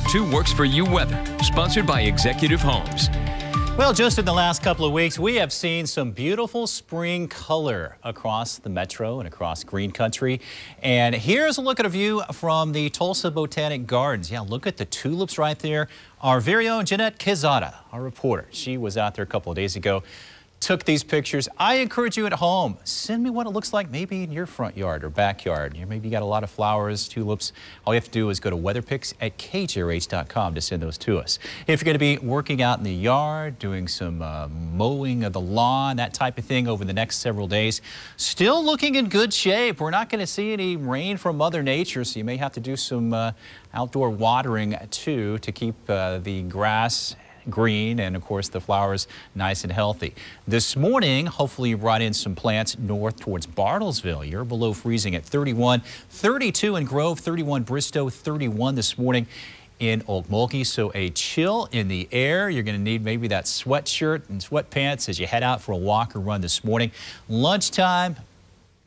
2 works for you weather, sponsored by Executive Homes. Well, just in the last couple of weeks, we have seen some beautiful spring color across the metro and across green country. And here's a look at a view from the Tulsa Botanic Gardens. Yeah, look at the tulips right there. Our very own Jeanette Quezada, our reporter, she was out there a couple of days ago took these pictures. I encourage you at home, send me what it looks like maybe in your front yard or backyard. You maybe got a lot of flowers, tulips. All you have to do is go to weatherpics at kjrh.com to send those to us. If you're going to be working out in the yard, doing some uh, mowing of the lawn, that type of thing over the next several days, still looking in good shape. We're not going to see any rain from Mother Nature, so you may have to do some uh, outdoor watering too to keep uh, the grass green, and of course the flowers nice and healthy. This morning, hopefully you brought in some plants north towards Bartlesville. You're below freezing at 31, 32 in Grove, 31 Bristow, 31 this morning in Old Mulkey. So a chill in the air. You're going to need maybe that sweatshirt and sweatpants as you head out for a walk or run this morning. Lunchtime,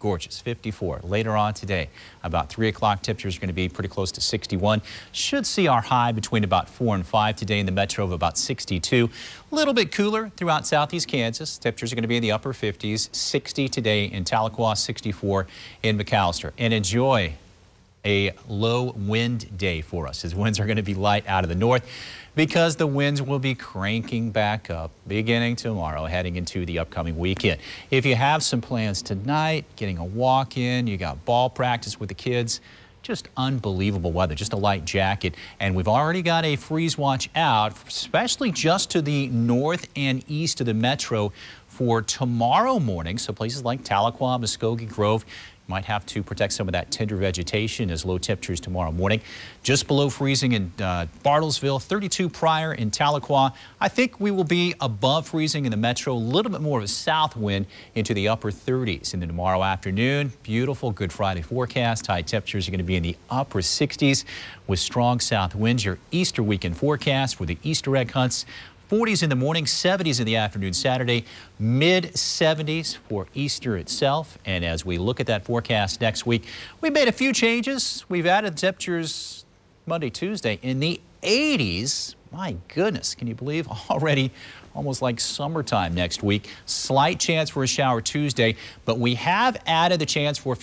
gorgeous, 54. Later on today, about 3 o'clock, temperatures are going to be pretty close to 61. Should see our high between about 4 and 5 today in the metro of about 62. A little bit cooler throughout southeast Kansas. Temperatures are going to be in the upper 50s, 60 today in Tahlequah, 64 in McAllister. And enjoy a low wind day for us as winds are going to be light out of the north because the winds will be cranking back up beginning tomorrow heading into the upcoming weekend. If you have some plans tonight, getting a walk in, you got ball practice with the kids, just unbelievable weather, just a light jacket. And we've already got a freeze watch out, especially just to the north and east of the metro for tomorrow morning. So places like Tahlequah, Muskogee Grove, might have to protect some of that tender vegetation as low temperatures tomorrow morning. Just below freezing in uh, Bartlesville, 32 prior in Tahlequah. I think we will be above freezing in the metro, a little bit more of a south wind into the upper 30s. And then tomorrow afternoon, beautiful Good Friday forecast. High temperatures are going to be in the upper 60s with strong south winds. Your Easter weekend forecast for the Easter egg hunts 40s in the morning, 70s in the afternoon Saturday, mid-70s for Easter itself. And as we look at that forecast next week, we've made a few changes. We've added temperatures Monday, Tuesday in the 80s. My goodness, can you believe already almost like summertime next week. Slight chance for a shower Tuesday, but we have added the chance for a few